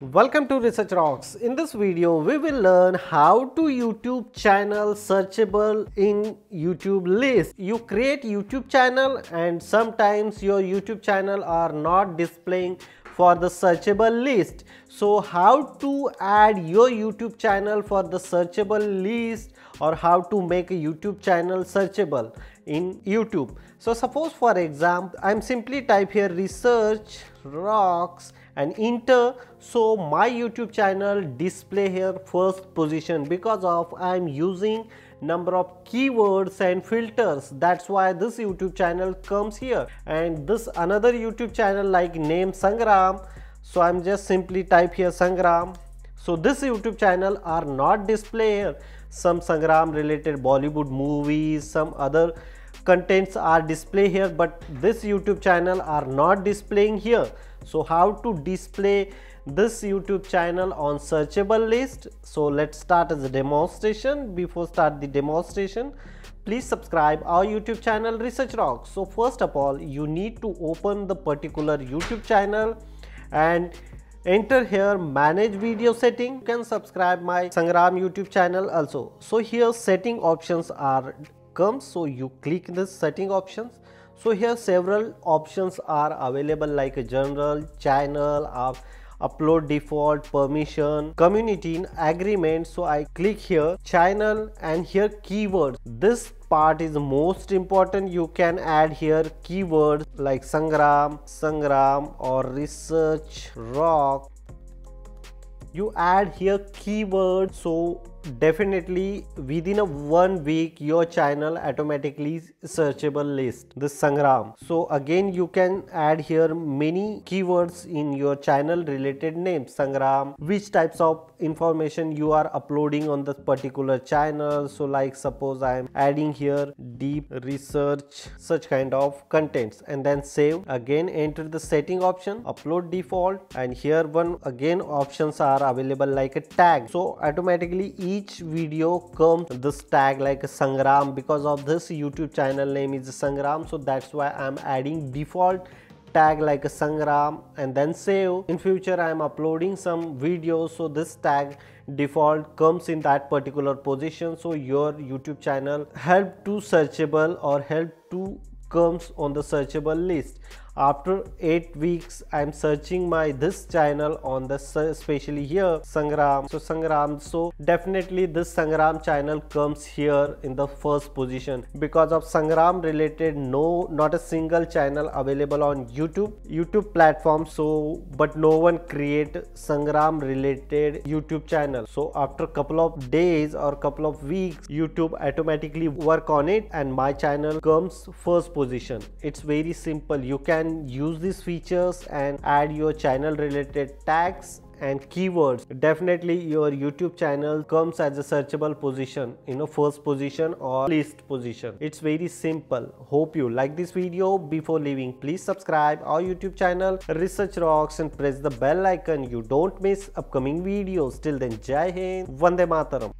Welcome to Research Rocks. In this video, we will learn how to YouTube channel searchable in YouTube list. You create YouTube channel and sometimes your YouTube channel are not displaying for the searchable list. So how to add your YouTube channel for the searchable list or how to make a YouTube channel searchable in YouTube. So suppose for example, I'm simply type here research rocks and enter so my youtube channel display here first position because of i'm using number of keywords and filters that's why this youtube channel comes here and this another youtube channel like name sangram so i'm just simply type here sangram so this youtube channel are not display here some sangram related bollywood movies some other contents are display here but this YouTube channel are not displaying here. So how to display this YouTube channel on searchable list. So let's start as a demonstration. Before start the demonstration, please subscribe our YouTube channel Research Rock. So first of all, you need to open the particular YouTube channel and enter here manage video setting you can subscribe my sangram youtube channel also so here setting options are comes so you click the setting options so here several options are available like a general channel up, upload default permission community agreement so i click here channel and here keywords this part is most important you can add here keywords like sangram sangram or research rock you add here keyword so definitely within a one week your channel automatically searchable list the sangram so again you can add here many keywords in your channel related name sangram which types of information you are uploading on the particular channel so like suppose i am adding here deep research such kind of contents and then save again enter the setting option upload default and here one again options are available like a tag so automatically each each video comes this tag like Sangram because of this YouTube channel name is Sangram. So that's why I'm adding default tag like Sangram and then save. In future I am uploading some videos so this tag default comes in that particular position so your YouTube channel help to searchable or help to comes on the searchable list after 8 weeks i'm searching my this channel on the especially here sangram so sangram so definitely this sangram channel comes here in the first position because of sangram related no not a single channel available on youtube youtube platform so but no one create sangram related youtube channel so after couple of days or couple of weeks youtube automatically work on it and my channel comes first position it's very simple you can can use these features and add your channel related tags and keywords definitely your youtube channel comes as a searchable position you know first position or least position it's very simple hope you like this video before leaving please subscribe our youtube channel research rocks and press the bell icon you don't miss upcoming videos till then jai hind vande mataram